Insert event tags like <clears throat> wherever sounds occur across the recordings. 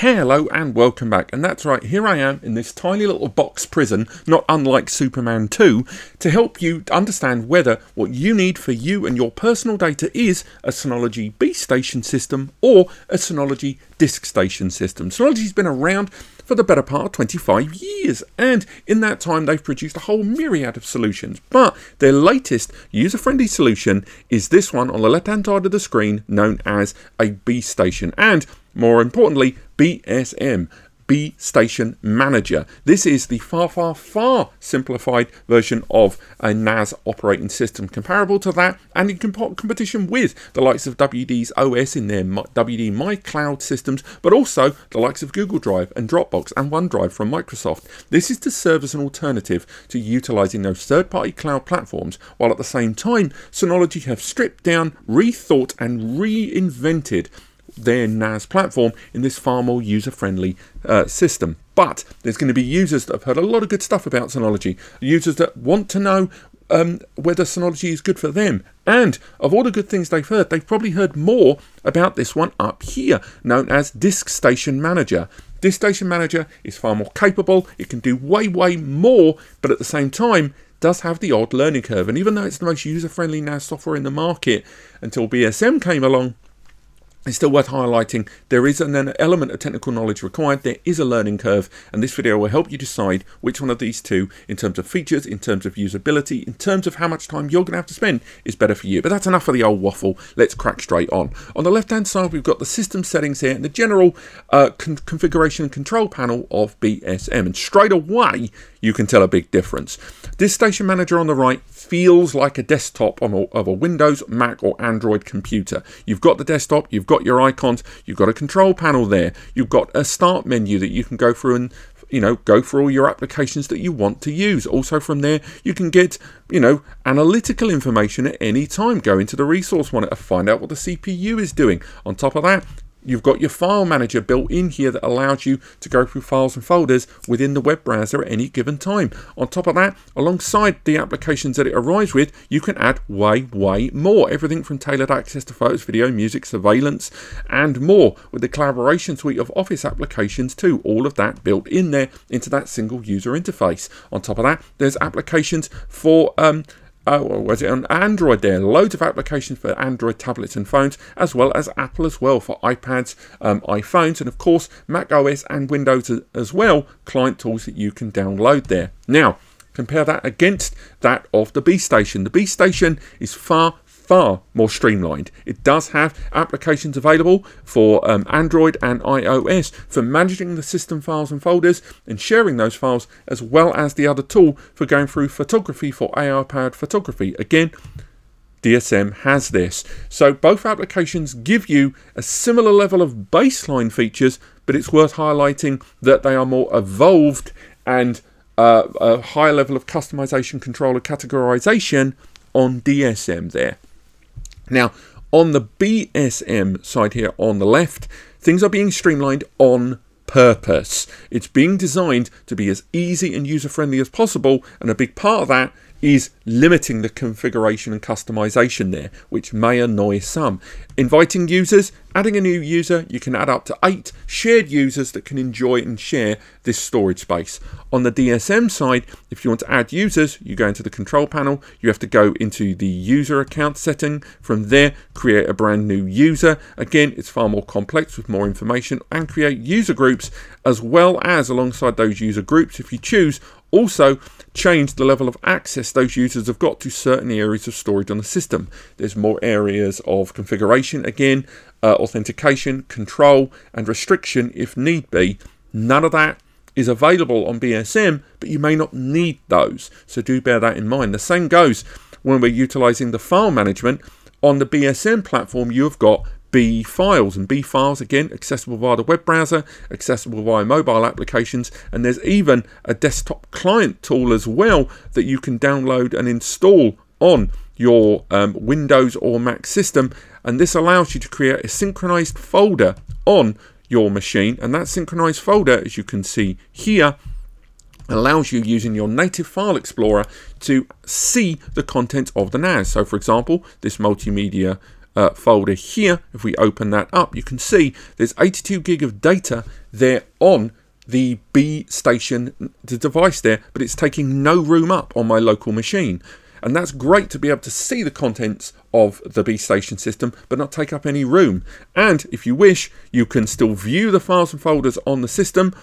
Hey, hello and welcome back and that's right here I am in this tiny little box prison not unlike Superman 2 to help you understand whether what you need for you and your personal data is a Synology b station system or a Synology disk station system. Synology's been around for the better part of 25 years, and in that time they've produced a whole myriad of solutions. But their latest user-friendly solution is this one on the left-hand side of the screen known as a B station. And more importantly, BSM, B Station Manager. This is the far, far, far simplified version of a NAS operating system, comparable to that and in comp competition with the likes of WD's OS in their WD My Cloud systems, but also the likes of Google Drive and Dropbox and OneDrive from Microsoft. This is to serve as an alternative to utilizing those third party cloud platforms, while at the same time, Synology have stripped down, rethought, and reinvented their NAS platform in this far more user-friendly uh, system. But there's going to be users that have heard a lot of good stuff about Synology, users that want to know um, whether Synology is good for them. And of all the good things they've heard, they've probably heard more about this one up here, known as Disk Station Manager. Disk Station Manager is far more capable, it can do way, way more, but at the same time, does have the odd learning curve. And even though it's the most user friendly NAS software in the market, until BSM came along, it's still worth highlighting there is an, element of technical knowledge required, there is a learning curve, and this video will help you decide which one of these two, in terms of features, in terms of usability, in terms of how much time you're going to have to spend, is better for you. But that's enough of the old waffle, let's crack straight on. On the left hand side, we've got the system settings here and the general uh, con configuration and control panel of BSM, and straight away, you can tell a big difference. This station manager on the right feels like a desktop a, of a Windows, Mac or Android computer. You've got the desktop, you've got your icons, you've got a control panel there, you've got a start menu that you can go through and you know go for all your applications that you want to use also from there you can get you know analytical information at any time go into the resource monitor find out what the cpu is doing on top of that you've got your file manager built in here that allows you to go through files and folders within the web browser at any given time. On top of that, alongside the applications that it arrives with, you can add way, way more. Everything from tailored access to photos, video, music, surveillance, and more with the collaboration suite of Office applications too. All of that built in there into that single user interface. On top of that, there's applications for um, uh, was it on Android there? Loads of applications for Android tablets and phones, as well as Apple as well for iPads, um, iPhones, and of course Mac OS and Windows as well, client tools that you can download there. Now, compare that against that of the B Station. The B Station is far, far more streamlined. It does have applications available for um, Android and iOS for managing the system files and folders and sharing those files, as well as the other tool for going through photography for AR powered photography. Again, DSM has this. So both applications give you a similar level of baseline features, but it's worth highlighting that they are more evolved and uh, a higher level of customization, control, and categorization on DSM there. Now, on the BSM side here on the left, things are being streamlined on purpose. It's being designed to be as easy and user-friendly as possible, and a big part of that is limiting the configuration and customization there, which may annoy some. Inviting users Adding a new user, you can add up to eight shared users that can enjoy and share this storage space. On the DSM side, if you want to add users, you go into the control panel, you have to go into the user account setting. From there, create a brand new user. Again, it's far more complex with more information and create user groups as well as alongside those user groups, if you choose, also change the level of access those users have got to certain areas of storage on the system. There's more areas of configuration again, uh, authentication, control, and restriction if need be. None of that is available on BSM, but you may not need those. So do bear that in mind. The same goes when we're utilizing the file management. On the BSM platform, you've got B files, and B files, again, accessible via the web browser, accessible via mobile applications, and there's even a desktop client tool as well that you can download and install on your um, Windows or Mac system and this allows you to create a synchronized folder on your machine and that synchronized folder as you can see here allows you using your native file explorer to see the contents of the NAS. So for example, this multimedia uh, folder here, if we open that up, you can see there's 82 gig of data there on the B station, the device there, but it's taking no room up on my local machine. And that's great to be able to see the contents of the B-Station system, but not take up any room. And if you wish, you can still view the files and folders on the system.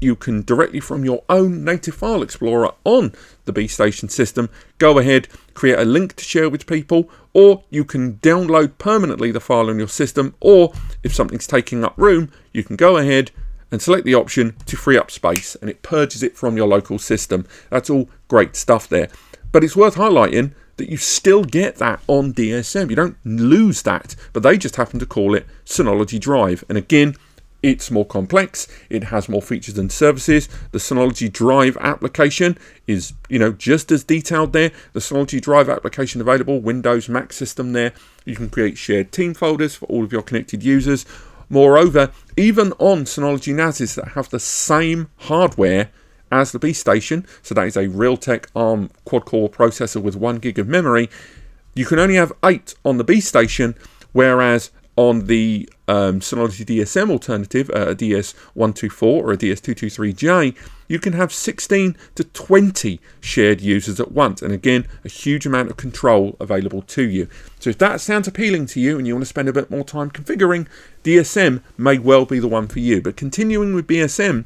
You can directly from your own native file explorer on the B-Station system, go ahead, create a link to share with people, or you can download permanently the file on your system, or if something's taking up room, you can go ahead, and select the option to free up space and it purges it from your local system. That's all great stuff there. But it's worth highlighting that you still get that on DSM. You don't lose that, but they just happen to call it Synology Drive. And again, it's more complex, it has more features and services. The Synology Drive application is, you know, just as detailed there. The Synology Drive application available, Windows, Mac system there. You can create shared team folders for all of your connected users. Moreover, even on Synology NASes that have the same hardware, as the B Station, so that is a Realtek ARM quad core processor with 1 gig of memory, you can only have 8 on the B Station, whereas on the um, Synology DSM alternative, uh, a DS124 or a DS223J, you can have 16 to 20 shared users at once. And again, a huge amount of control available to you. So if that sounds appealing to you and you want to spend a bit more time configuring, DSM may well be the one for you. But continuing with BSM,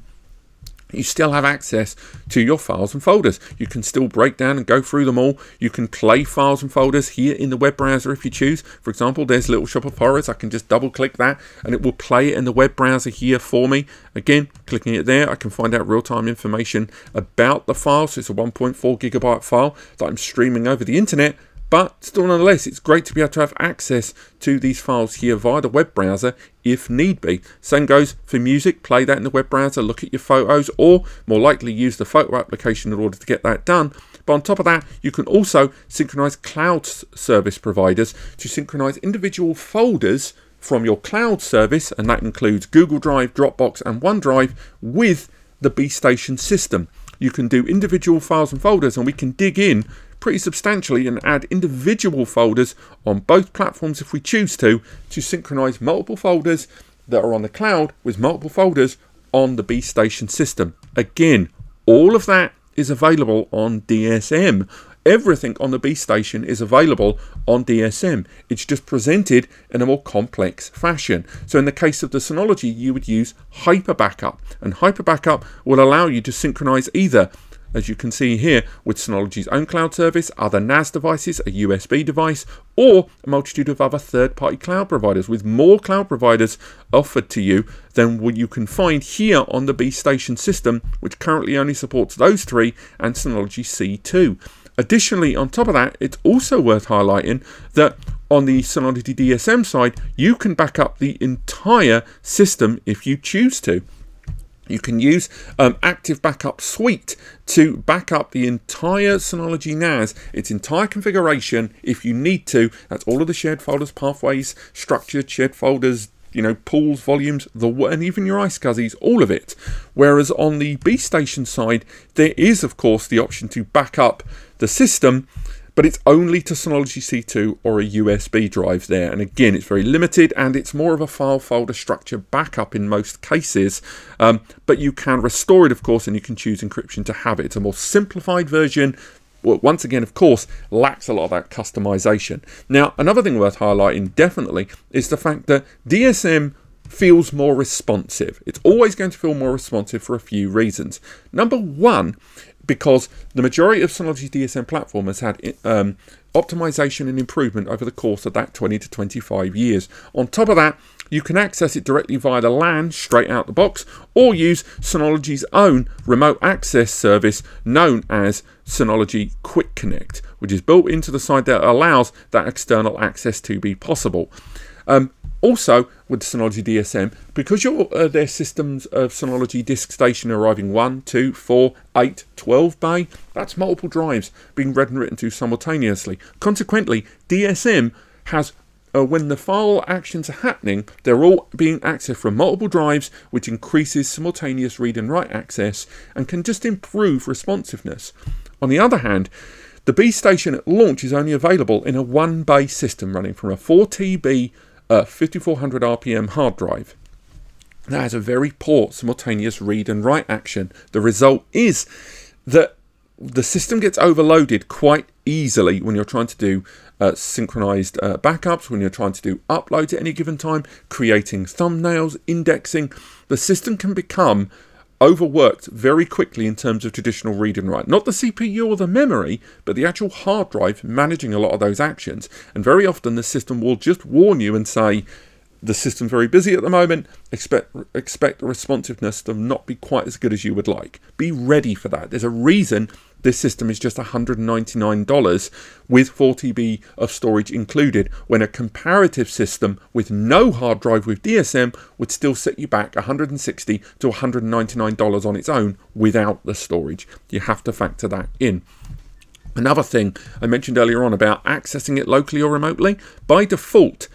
you still have access to your files and folders. You can still break down and go through them all. You can play files and folders here in the web browser if you choose. For example, there's Little Shop of Horrors. I can just double click that and it will play it in the web browser here for me. Again, clicking it there, I can find out real-time information about the file. So it's a 1.4 gigabyte file that I'm streaming over the internet but still nonetheless, it's great to be able to have access to these files here via the web browser if need be. Same goes for music, play that in the web browser, look at your photos, or more likely use the photo application in order to get that done. But on top of that, you can also synchronize cloud service providers to synchronize individual folders from your cloud service, and that includes Google Drive, Dropbox, and OneDrive, with the B Station system. You can do individual files and folders and we can dig in pretty substantially and add individual folders on both platforms if we choose to, to synchronize multiple folders that are on the cloud with multiple folders on the B Station system. Again, all of that is available on DSM Everything on the B station is available on DSM. It's just presented in a more complex fashion. So in the case of the Synology, you would use Hyper Backup. And Hyper Backup will allow you to synchronize either as you can see here, with Synology's own cloud service, other NAS devices, a USB device, or a multitude of other third-party cloud providers, with more cloud providers offered to you than what you can find here on the B Station system, which currently only supports those three and Synology C2. Additionally, on top of that, it's also worth highlighting that on the Solidity DSM side, you can back up the entire system if you choose to. You can use um, Active Backup Suite to back up the entire Synology NAS, its entire configuration, if you need to. That's all of the shared folders, pathways, structured shared folders, you know, pools, volumes, the and even your iSCSIs, all of it. Whereas on the B Station side, there is of course the option to back up the system, but it's only to Synology C2 or a USB drive there. And again, it's very limited and it's more of a file folder structure backup in most cases, um, but you can restore it, of course, and you can choose encryption to have it. It's a more simplified version well, once again, of course, lacks a lot of that customization. Now, another thing worth highlighting definitely is the fact that DSM feels more responsive. It's always going to feel more responsive for a few reasons. Number one because the majority of Synology DSM platform has had um, optimization and improvement over the course of that 20 to 25 years. On top of that, you can access it directly via the LAN straight out the box or use Synology's own remote access service known as Synology Quick Connect, which is built into the side that allows that external access to be possible. Um, also, with Synology DSM, because your uh, their systems of Synology Disk Station arriving 1, 2, 4, 8, 12 bay, that's multiple drives being read and written to simultaneously. Consequently, DSM has uh, when the file actions are happening, they're all being accessed from multiple drives, which increases simultaneous read and write access and can just improve responsiveness. On the other hand, the B station at launch is only available in a one bay system running from a 4TB a 5400 RPM hard drive. That has a very poor simultaneous read and write action. The result is that the system gets overloaded quite easily when you're trying to do uh, synchronized uh, backups, when you're trying to do uploads at any given time, creating thumbnails, indexing. The system can become overworked very quickly in terms of traditional read and write. Not the CPU or the memory, but the actual hard drive managing a lot of those actions. And very often the system will just warn you and say, the system's very busy at the moment. Expect expect the responsiveness to not be quite as good as you would like. Be ready for that. There's a reason this system is just $199 with 40B of storage included, when a comparative system with no hard drive with DSM would still set you back $160 to $199 on its own without the storage. You have to factor that in. Another thing I mentioned earlier on about accessing it locally or remotely, by default,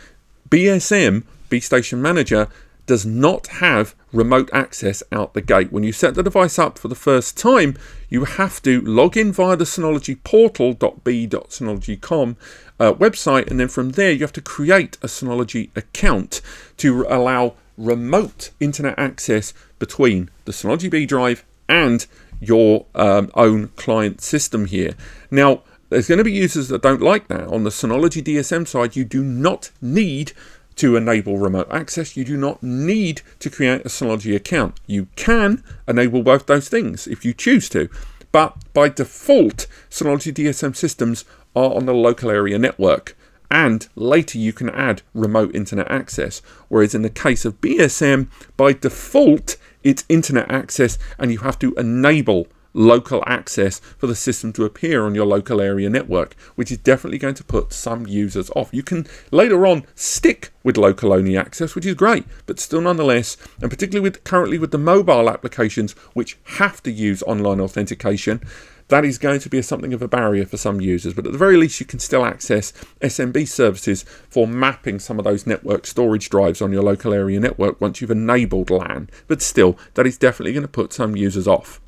BSM, B Station Manager, does not have remote access out the gate. When you set the device up for the first time, you have to log in via the Synology portal.b.synology.com uh, website, and then from there you have to create a Synology account to allow remote internet access between the Synology B drive and your um, own client system here. Now, there's going to be users that don't like that. On the Synology DSM side, you do not need to enable remote access, you do not need to create a Synology account. You can enable both those things if you choose to, but by default, Synology DSM systems are on the local area network, and later you can add remote internet access. Whereas in the case of BSM, by default, it's internet access and you have to enable local access for the system to appear on your local area network, which is definitely going to put some users off. You can later on stick with local only access, which is great, but still nonetheless, and particularly with currently with the mobile applications which have to use online authentication, that is going to be something of a barrier for some users. But at the very least, you can still access SMB services for mapping some of those network storage drives on your local area network once you've enabled LAN. But still, that is definitely going to put some users off.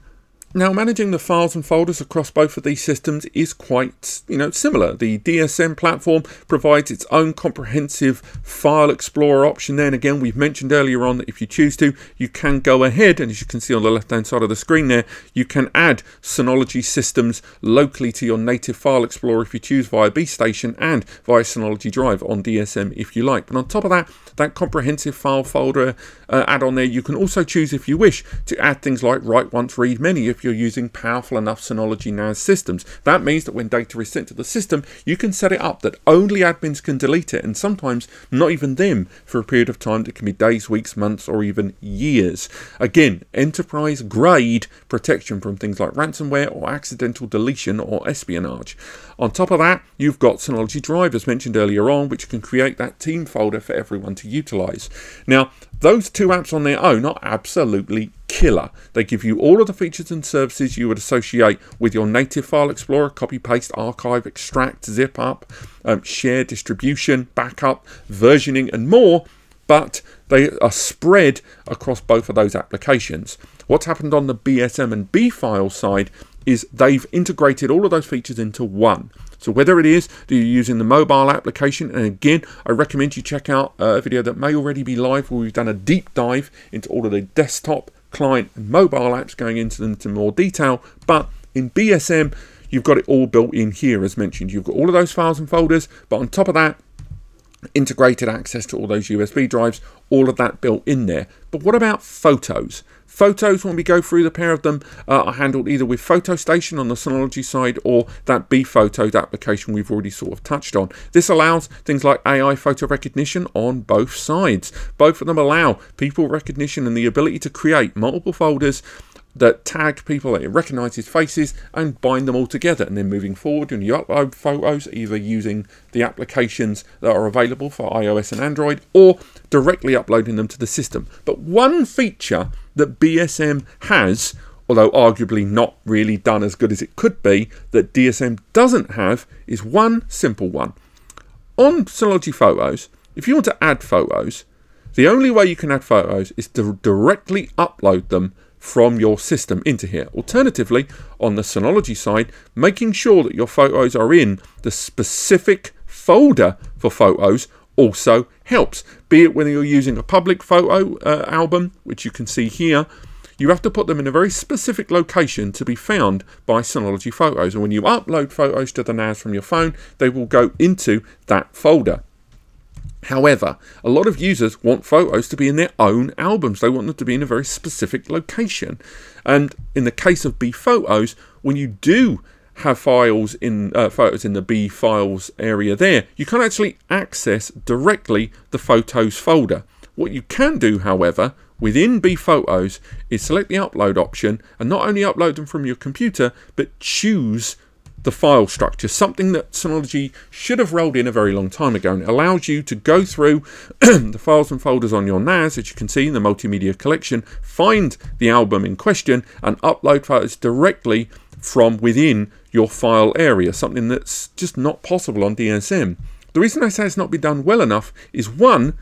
Now, managing the files and folders across both of these systems is quite, you know, similar. The DSM platform provides its own comprehensive file explorer option. Then again, we've mentioned earlier on that if you choose to, you can go ahead, and as you can see on the left-hand side of the screen there, you can add Synology systems locally to your native file explorer if you choose via BStation and via Synology Drive on DSM if you like. But on top of that, that comprehensive file folder uh, add-on there, you can also choose if you wish to add things like write once, read many if if you're using powerful enough Synology NAS systems. That means that when data is sent to the system, you can set it up that only admins can delete it, and sometimes not even them for a period of time that can be days, weeks, months, or even years. Again, enterprise grade protection from things like ransomware or accidental deletion or espionage. On top of that, you've got Synology Drive, as mentioned earlier on, which can create that team folder for everyone to utilize. Now, those two apps on their own are absolutely killer. They give you all of the features and services you would associate with your native file explorer, copy, paste, archive, extract, zip up, um, share, distribution, backup, versioning, and more, but they are spread across both of those applications. What's happened on the BSM and B file side is they've integrated all of those features into one. So whether it is that you're using the mobile application, and again, I recommend you check out a video that may already be live where we've done a deep dive into all of the desktop, client, and mobile apps, going into them into more detail. But in BSM, you've got it all built in here, as mentioned. You've got all of those files and folders, but on top of that, integrated access to all those USB drives, all of that built in there. But what about photos? Photos, when we go through the pair of them, uh, are handled either with Photo Station on the Synology side or that B Photos application we've already sort of touched on. This allows things like AI photo recognition on both sides. Both of them allow people recognition and the ability to create multiple folders that tag people that recognizes faces and bind them all together and then moving forward when you upload photos either using the applications that are available for iOS and Android or directly uploading them to the system. But one feature that BSM has, although arguably not really done as good as it could be, that DSM doesn't have is one simple one. On Synology Photos, if you want to add photos, the only way you can add photos is to directly upload them from your system into here. Alternatively, on the Synology side, making sure that your photos are in the specific folder for photos also helps. Be it whether you're using a public photo uh, album, which you can see here, you have to put them in a very specific location to be found by Synology Photos. And when you upload photos to the NAS from your phone, they will go into that folder. However, a lot of users want photos to be in their own albums. They want them to be in a very specific location. And in the case of B photos, when you do have files in uh, photos in the B files area there, you can actually access directly the photos folder. What you can do, however, within B Photos is select the upload option and not only upload them from your computer, but choose the file structure, something that Synology should have rolled in a very long time ago. And it allows you to go through <clears throat> the files and folders on your NAS, as you can see in the multimedia collection, find the album in question, and upload files directly from within your file area, something that's just not possible on DSM. The reason I say it's not been done well enough is one,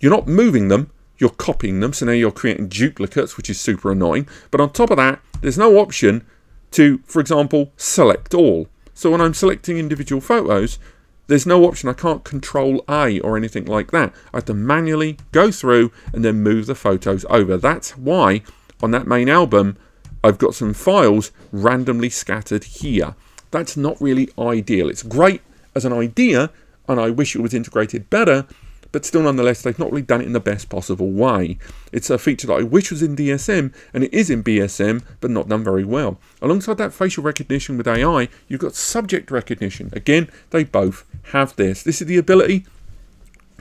you're not moving them, you're copying them, so now you're creating duplicates, which is super annoying. But on top of that, there's no option to, for example, select all. So when I'm selecting individual photos, there's no option. I can't control A or anything like that. I have to manually go through and then move the photos over. That's why on that main album, I've got some files randomly scattered here. That's not really ideal. It's great as an idea, and I wish it was integrated better, but still nonetheless they've not really done it in the best possible way. It's a feature that I wish was in DSM and it is in BSM but not done very well. Alongside that facial recognition with AI you've got subject recognition. Again they both have this. This is the ability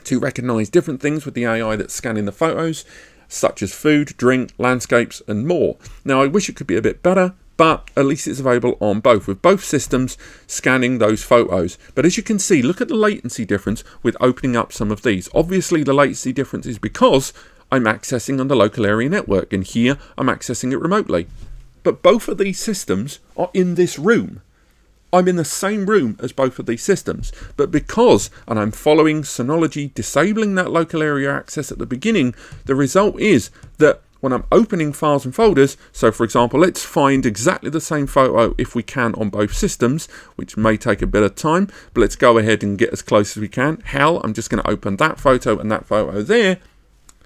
to recognize different things with the AI that's scanning the photos such as food, drink, landscapes, and more. Now, I wish it could be a bit better, but at least it's available on both, with both systems scanning those photos. But as you can see, look at the latency difference with opening up some of these. Obviously, the latency difference is because I'm accessing on the local area network, and here I'm accessing it remotely. But both of these systems are in this room. I'm in the same room as both of these systems, but because, and I'm following Synology disabling that local area access at the beginning, the result is that when I'm opening files and folders. So for example, let's find exactly the same photo if we can on both systems, which may take a bit of time, but let's go ahead and get as close as we can. Hell, I'm just gonna open that photo and that photo there.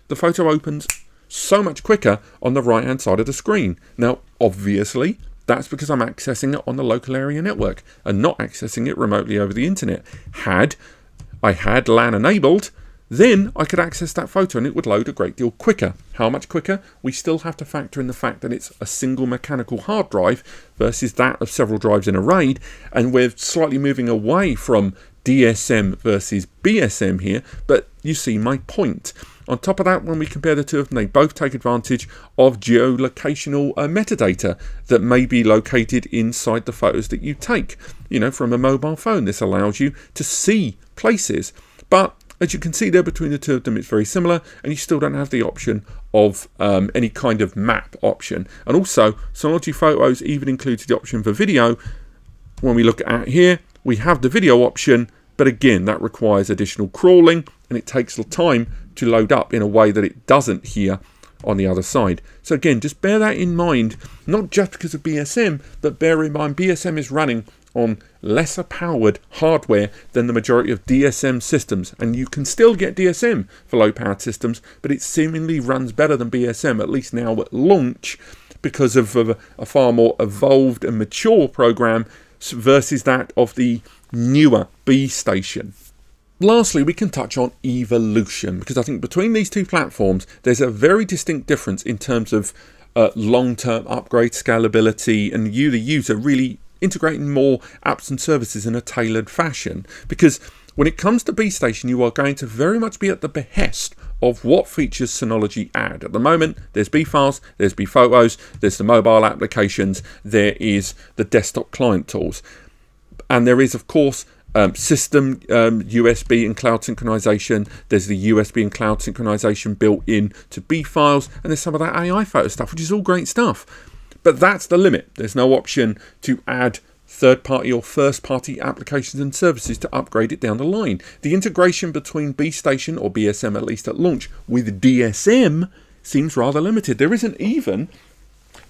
The photo opens so much quicker on the right hand side of the screen. Now, obviously, that's because I'm accessing it on the local area network and not accessing it remotely over the internet. Had I had LAN enabled, then I could access that photo and it would load a great deal quicker. How much quicker? We still have to factor in the fact that it's a single mechanical hard drive versus that of several drives in a RAID, and we're slightly moving away from DSM versus BSM here, but you see my point. On top of that, when we compare the two of them, they both take advantage of geolocational uh, metadata that may be located inside the photos that you take. You know, from a mobile phone, this allows you to see places. But as you can see there between the two of them, it's very similar, and you still don't have the option of um, any kind of map option. And also, Synology Photos even includes the option for video. When we look at here, we have the video option, but again, that requires additional crawling, and it takes time to load up in a way that it doesn't here on the other side. So again, just bear that in mind, not just because of BSM, but bear in mind BSM is running on lesser powered hardware than the majority of DSM systems. And you can still get DSM for low powered systems, but it seemingly runs better than BSM, at least now at launch, because of a, a far more evolved and mature program versus that of the newer B station. Lastly, we can touch on evolution because I think between these two platforms, there's a very distinct difference in terms of uh, long term upgrade scalability and you, the user, really integrating more apps and services in a tailored fashion because when it comes to B-Station, you are going to very much be at the behest of what features Synology add. At the moment, there's B-Files, there's B-Photos, there's the mobile applications, there is the desktop client tools. And there is, of course, um, system um, USB and cloud synchronization. There's the USB and cloud synchronization built in to B-Files, and there's some of that AI photo stuff, which is all great stuff. But that's the limit. There's no option to add third party or first party applications and services to upgrade it down the line. The integration between BStation or BSM, at least at launch, with DSM seems rather limited. There isn't even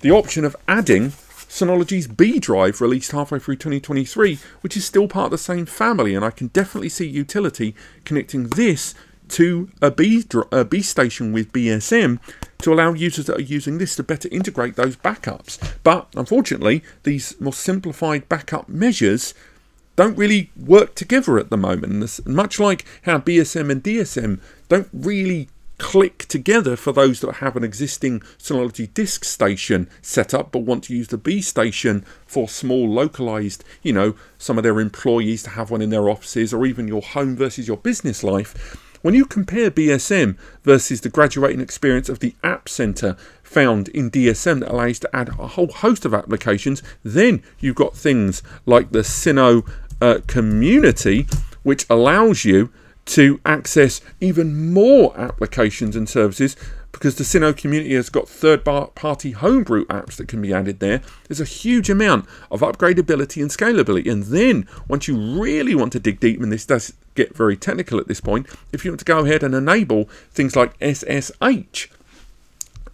the option of adding Synology's B drive released halfway through 2023, which is still part of the same family, and I can definitely see utility connecting this to a B, a B station with BSM to allow users that are using this to better integrate those backups. But unfortunately, these more simplified backup measures don't really work together at the moment. This, much like how BSM and DSM don't really click together for those that have an existing Synology disk station set up but want to use the B station for small localized, you know, some of their employees to have one in their offices or even your home versus your business life. When you compare BSM versus the graduating experience of the App Center found in DSM that allows you to add a whole host of applications, then you've got things like the Sino uh, community, which allows you to access even more applications and services because the Sino community has got third party homebrew apps that can be added there. There's a huge amount of upgradability and scalability. And then once you really want to dig deep in this get very technical at this point, if you want to go ahead and enable things like SSH,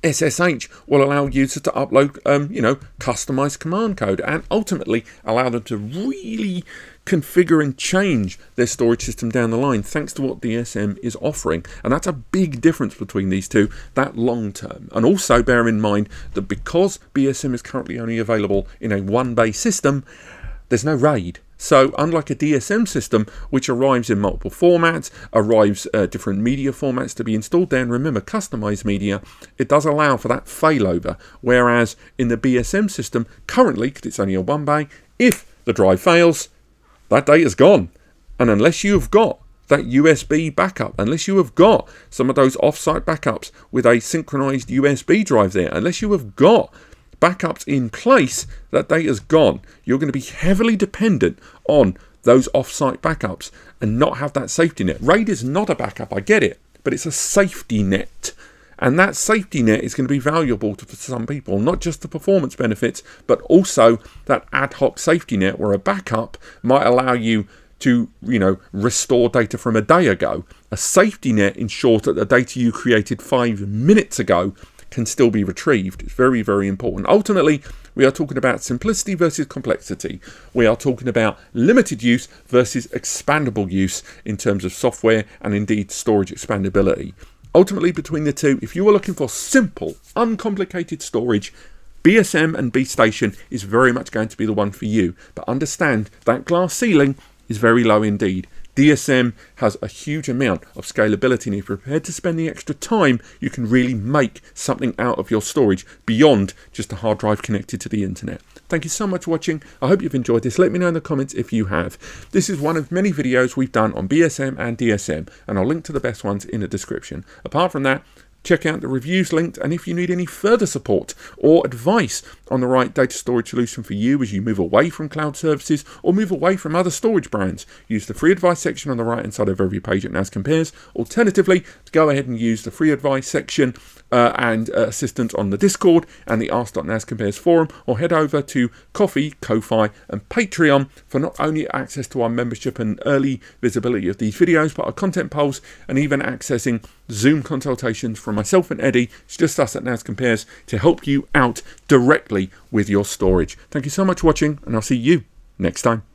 SSH will allow users to upload, um, you know, customized command code and ultimately allow them to really configure and change their storage system down the line thanks to what DSM is offering. And that's a big difference between these two, that long term. And also bear in mind that because BSM is currently only available in a one bay system, there's no RAID. So unlike a DSM system, which arrives in multiple formats, arrives uh, different media formats to be installed Then remember, customized media, it does allow for that failover. Whereas in the BSM system, currently, because it's only a one bay, if the drive fails, that data is gone. And unless you've got that USB backup, unless you have got some of those offsite backups with a synchronized USB drive there, unless you have got backups in place, that data has gone. You're going to be heavily dependent on those off-site backups and not have that safety net. RAID is not a backup, I get it, but it's a safety net. And that safety net is going to be valuable to some people, not just the performance benefits, but also that ad hoc safety net where a backup might allow you to, you know, restore data from a day ago. A safety net ensures that the data you created five minutes ago can still be retrieved. It's very, very important. Ultimately, we are talking about simplicity versus complexity. We are talking about limited use versus expandable use in terms of software and indeed storage expandability. Ultimately, between the two, if you are looking for simple, uncomplicated storage, BSM and BStation is very much going to be the one for you. But understand that glass ceiling is very low indeed. DSM has a huge amount of scalability, and if you're prepared to spend the extra time, you can really make something out of your storage beyond just a hard drive connected to the internet. Thank you so much for watching. I hope you've enjoyed this. Let me know in the comments if you have. This is one of many videos we've done on BSM and DSM, and I'll link to the best ones in the description. Apart from that, check out the reviews linked and if you need any further support or advice on the right data storage solution for you as you move away from cloud services or move away from other storage brands use the free advice section on the right hand side of every page at NAS compares alternatively go ahead and use the free advice section uh, and uh, assistance on the Discord and the Ask.NAS Compares forum, or head over to Coffee, Ko-Fi, and Patreon for not only access to our membership and early visibility of these videos, but our content polls and even accessing Zoom consultations from myself and Eddie. It's just us at NAS Compares to help you out directly with your storage. Thank you so much for watching, and I'll see you next time.